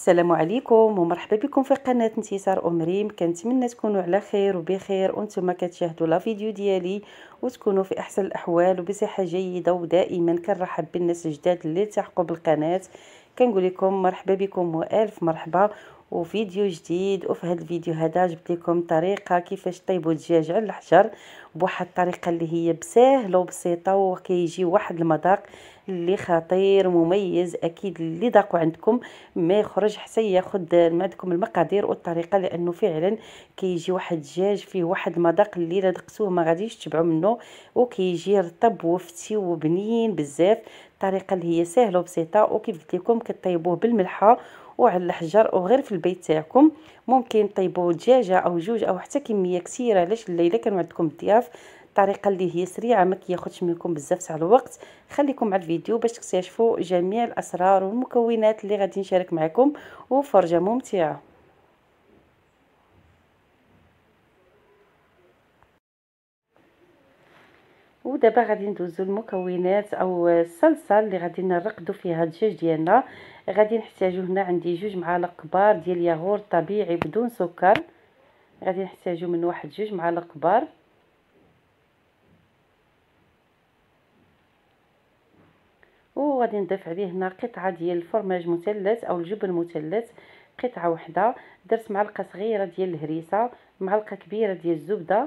السلام عليكم ومرحبا بكم في قناه انتصار امريم كنتمنى تكونوا على خير وبخير وانتم كتشاهدوا لا فيديو ديالي وتكونوا في احسن الاحوال وبصحه جيده ودائما كنرحب بالناس الجداد اللي التحقوا بالقناه كنقول لكم مرحبا بكم والف مرحبا وفيديو جديد وفي هذا الفيديو هذا جبت لكم طريقه كيفاش طيبوا الدجاج على الحجر بواحد الطريقه اللي هي بسهله وبسيطه وكيجي واحد المذاق اللي خطير مميز اكيد اللي ذاقوا عندكم ما يخرج حتى ياخذ عندكم المقادير والطريقه لانه فعلا كيجي واحد الدجاج فيه واحد المذاق اللي الا دقتوه ما غاديش تبعوا منه وكيجي رطب وفتي وبنين بزاف الطريقه اللي هي سهله وبسيطه وكيف قلت لكم كطيبوه بالملحه وعلى الحجر وغير في البيت تاعكم ممكن طيبوا دجاجه او جوج او حتى كميه كثيره علاش الليله كانوا عندكم الضياف الطريقه اللي هي سريعه ما كياخذش منكم بزاف تاع الوقت خليكم مع الفيديو باش تكتشفوا جميع الاسرار والمكونات اللي غادي نشارك معكم وفرجه ممتعه ودابا غادي ندوزو المكونات او الصلصه اللي غادي نرقدو فيها الدجاج ديالنا غادي نحتاجو هنا عندي جوج معالق كبار ديال ياغورت طبيعي بدون سكر غادي نحتاجو من واحد جوج معالق كبار وغادي نضيف عليه هنا قطعه ديال الفرماج مثلث او الجبن مثلث قطعه واحده درت معلقه صغيره ديال الهريسه معلقه كبيره ديال الزبده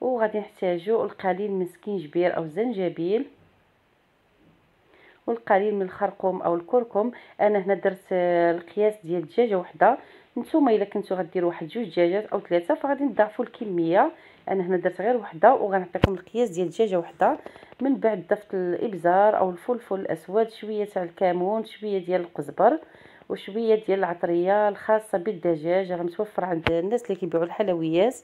وغادي نحتاجو القليل من سكينجبير او الزنجبيل والقليل من الخرقوم او الكركم انا هنا درت آه، القياس ديال الدجاجه وحده نتوما الا كنتو غديروا واحد جوج دجاجات او ثلاثه فغادي نضاعفوا الكميه انا هنا درت غير وحده وغنعطيكم القياس ديال الدجاجه وحده من بعد ضفت الابزار او الفلفل الاسود شويه تاع الكمون شويه ديال القزبر وشويه ديال العطريه الخاصه بالدجاج راه متوفر عند الناس اللي كيبيعوا الحلويات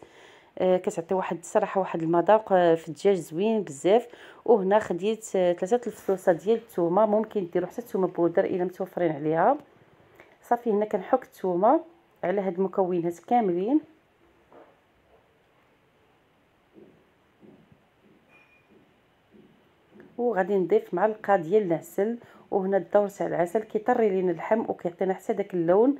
آه كتعطي واحد الصراحه واحد المذاق آه، في الدجاج زوين بزاف وهنا خديت ثلاثه آه الفصوصه ديال الثومه ممكن ديروا حتى الثومه بودر الا متوفرين عليها صافي هنا كنحك الثومه على هاد المكونات كاملين وغادي نضيف معلقه ديال العسل وهنا الدور تاع العسل كيطري لينا اللحم وكيعطينا حتى داك اللون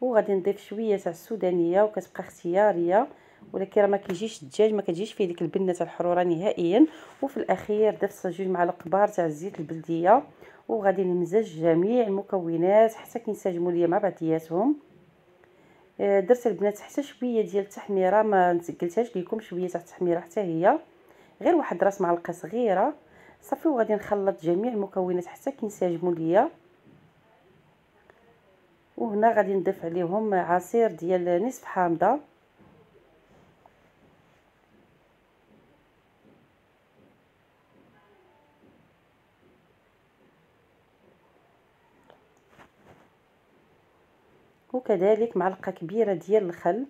وغادي نضيف شويه تاع السودانيه وكتبقى اختياريه ولكن راه ما كيجيش الدجاج ما كتجيش فيه ديك البنه تاع الحروره نهائيا وفي الاخير درت جوج معالق كبار تاع الزيت البلديه وغادي نمزج جميع المكونات حتى كينسجموا ليا مع بعضياتهم آه، درت البنات حتى شويه ديال التحميره ما نسقلتهاش ليكم شويه تاع التحميره حتى هي غير واحد راس معلقه صغيره صافي وغادي نخلط جميع المكونات حتى كينسجموا ليا وهنا غادي نضيف عليهم عصير ديال نصف حامضه وكذلك معلقه كبيره ديال الخل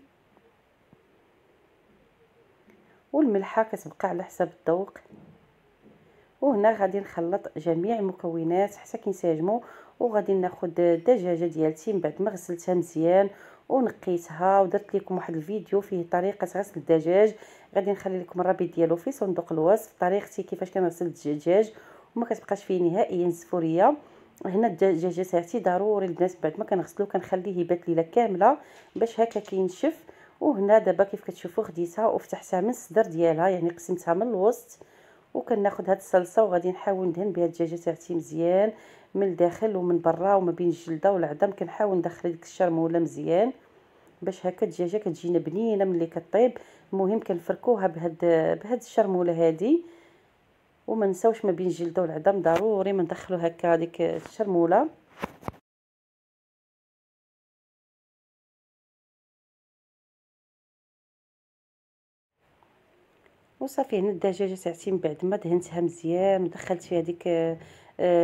والملحه كتبقى على حسب الذوق وهنا غادي نخلط جميع المكونات حتى كينسجموا وغادي ناخذ الدجاجه ديالتي من بعد ما غسلتها مزيان ونقيتها ودرت لكم واحد الفيديو فيه طريقه غسل الدجاج غادي نخلي لكم الرابط ديالو في صندوق الوصف طريقتي كيفاش كنغسل الدجاج وما كتبقاش فيه نهائيا الزفوريه هنا الدجاجه تاعتي ضروري البنات بعد ما كنغسلو كنخليه يبات ليله كامله باش هكا كينشف وهنا دابا كيف كتشوفوا خديتها وفتحتها من الصدر ديالها يعني قسمتها من الوسط وكناخذ هاد الصلصه وغادي نحاول ندهن بها الدجاجه تاعتي مزيان من الداخل ومن برا وما بين الجلده والعظم كنحاول ندخل ديك الشرموله مزيان باش هكا الدجاجه كتجينا بنينه ملي كطيب المهم كنفركوها بهاد بهاد الشرموله هذه وما نساوش ما بين الجلده والعظم ضروري ما ندخلو هكا ديك الشرموله وصافي هنا الدجاجه تاعتي من بعد ما دهنتها مزيان ودخلت فيها ديك آه،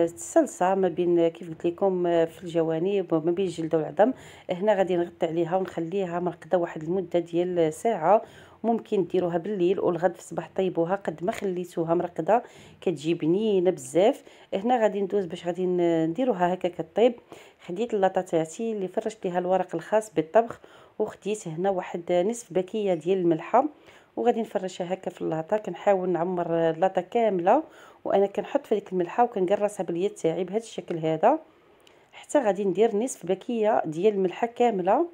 الصلصه ما بين كيف قلت لكم آه، في الجوانب وما بين الجلد والعظم هنا غادي نغطي عليها ونخليها مرقده واحد المده ديال ساعه ممكن ديروها بالليل والغد في الصباح طيبوها قد ما خليتوها مرقده كتجي بنينه بزاف هنا غادي ندوز باش غادي نديروها هكا كطيب خديت اللاطه تاعتي اللي فرشت ليها الورق الخاص بالطبخ وخديت هنا واحد نصف بكيه ديال الملحه وغادي نفرشها هكا في اللاطا كنحاول نعمر اللاطا كامله وانا كنحط في ديك الملحه وكنقرصها باليد تاعي بهذا الشكل هذا حتى غادي ندير نصف باكيه ديال الملحه كامله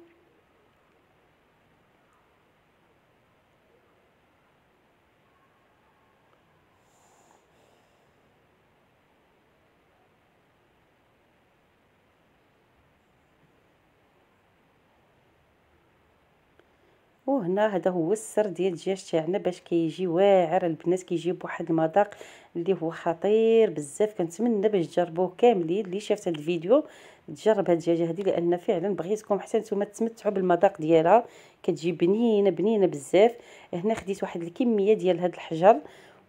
وهنا هذا هو السر ديال الدجاج تاعنا باش كيجي واعر البنات كيجي بواحد المذاق اللي هو خطير بزاف كنتمنى باش تجربوه كاملين اللي شافت هذا الفيديو تجرب هاد الدجاجه هذه لان فعلا بغيتكم حتى نتوما تتمتعوا بالمذاق ديالها كتجي بنينه بنينه بزاف هنا خديت واحد الكميه ديال هاد الحجر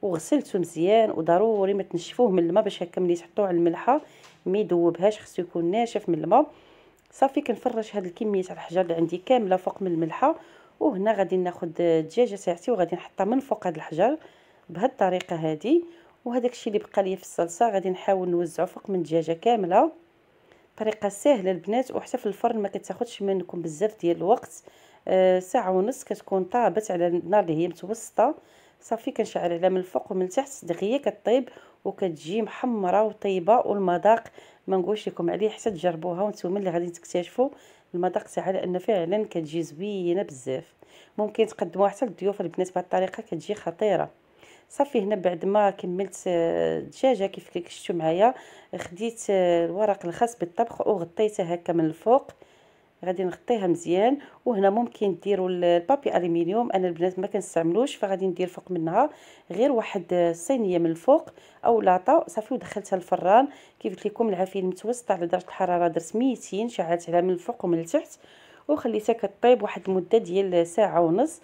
وغسلته مزيان وضروري ما تنشفوه من الماء باش هكا ملي تحطوه على الملحه ما يذوبهاش خصو يكون ناشف من الماء صافي كنفرش هاد الكميه تاع الحجر اللي عندي كامله فوق من الملحه وهنا غادي ناخذ دجاجه ساعتي وغادي نحطها من فوق هذا الحجر بهذه الطريقه هذه وهذاك الشيء اللي بقى لي في الصلصه غادي نحاول نوزعه فوق من الدجاجه كامله طريقه سهله البنات وحتى في الفرن ما كتاخذش منكم بزاف ديال الوقت آه ساعه ونص كتكون طابت على النار اللي هي متوسطه صافي كنشعل عليها من الفوق ومن تحت دغيا كطيب وكتجي محمره وطيبه والمذاق ما نقولش لكم عليه حتى تجربوها وانتم اللي غادي تكتشفوا المذاق على ان فعلا كتجي زوينه بزاف ممكن تقدموها حتى للضيوف البنات بهذه الطريقه كتجي خطيره صافي هنا بعد ما كملت آه، الدجاجه كيف كشفتوا معايا خديت آه، الورق الخاص بالطبخ وغطيته هكا من الفوق غادي نغطيها مزيان وهنا ممكن ديروا البابي الومنيوم انا البنات ما كنستعملوش فغادي ندير فوق منها غير واحد صينيه من الفوق او لاطا صافي ودخلتها الفران كيف قلت لكم العافيه متوسط على درجه الحراره درت 200 شعلت عليها من الفوق ومن التحت وخليتها كطيب واحد المده ديال ساعه ونص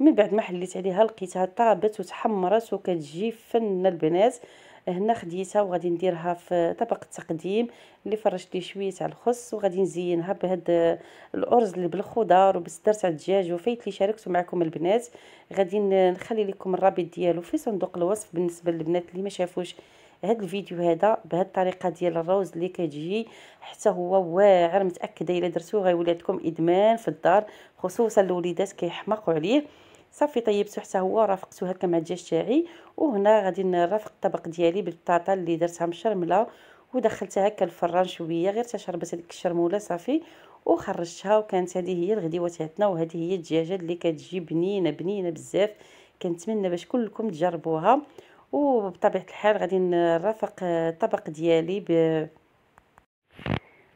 من بعد ما حليت عليها لقيتها طابت وتحمرت وكتجي فن البنات هنا خديتها وغادي نديرها في طبق التقديم اللي فرشت لي شويه تاع الخس وغادي نزينها بهاد الارز اللي بالخضار وبالصدر تاع الدجاج وفايت لي شاركته معكم البنات غادي نخلي لكم الرابط ديالو في صندوق الوصف بالنسبه للبنات اللي ما شافوش هاد الفيديو هذا بهاد الطريقه ديال الروز اللي كتجي حتى هو واعر متاكده الا درتوه غيولي عندكم ادمان في الدار خصوصا الوليدات كيحماقوا عليه صافي طيبته حتى هو ورافقته هكا مع الدجاج تاعي وهنا غادي نرافق الطبق ديالي بالبطاطا اللي درتها مشرمله ودخلتها هكا الفران شويه غير حتى شربت هذيك الشرموله صافي وخرجتها وكانت هذه هي الغديوه تاعتنا وهذه هي الدجاجه اللي كتجي بنينه بنينه بزاف كنتمنى باش كلكم تجربوها وبطبيعه الحال غادي نرافق الطبق ديالي ب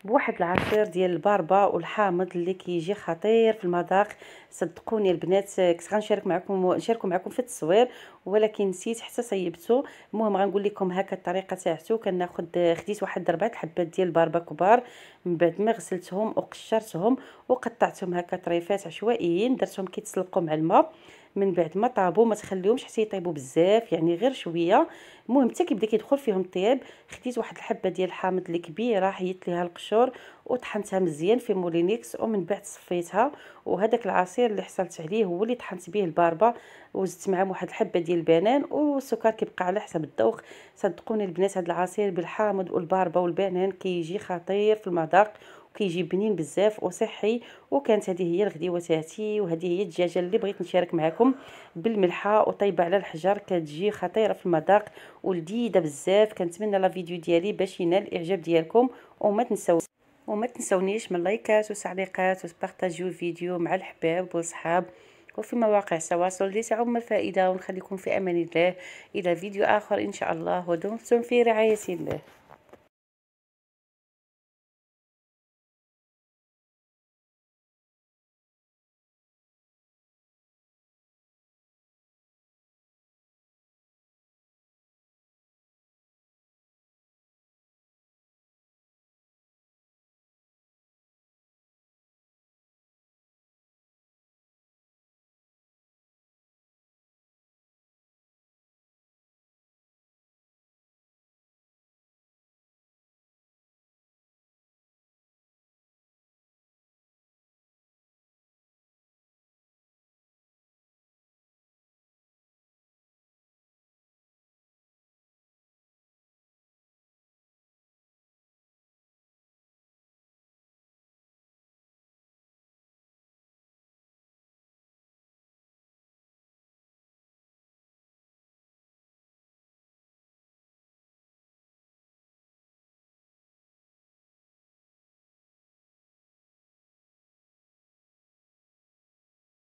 بواحد العصير ديال الباربا والحامض اللي كيجي خطير في المذاق صدقوني البنات كنت غنشارك معكم نشاركو معكم في التصوير ولكن نسيت حتى صيبته المهم غنقول لكم هكا الطريقه تاعته كناخذ خديت واحد ربعه حبات ديال الباربا كبار من بعد ما غسلتهم وقشرتهم وقطعتهم هكا طريفات عشوائيين درتهم كيتسلقوا مع الماء من بعد ما طابو ما تخليهمش حتى يطيبوا بزاف يعني غير شويه المهم حتى كيبدا كيدخل فيهم الطياب خديت واحد الحبه ديال الحامض الكبيره حيت ليها القشور وطحنتها مزيان في مولينيكس ومن بعد صفيتها وهذاك العصير اللي حصلت عليه هو اللي طحنت به الباربه وزدت معاه واحد الحبه ديال البنان والسكر كيبقى على حسب الذوق صدقوني البنات هذا العصير بالحامض والباربه والبنان كيجي خطير في المذاق كيجي بنين بزاف وصحي وكانت هذه هي الغديوه تاعتي وهذه هي الدجاجه اللي بغيت نشارك معكم بالملحه وطيبه على الحجر كتجي خطيره في المذاق ولذيذه بزاف كنتمنى لا فيديو ديالي باش ينال الاعجاب ديالكم وما تنساو وما تنسونيش من لايكات وتعليقات وبارطاجيو الفيديو مع الحباب والصحاب وفي مواقع التواصل لتعم الفائدة ونخليكم في أمان الله إلى فيديو آخر إن شاء الله ودمتم في رعاية الله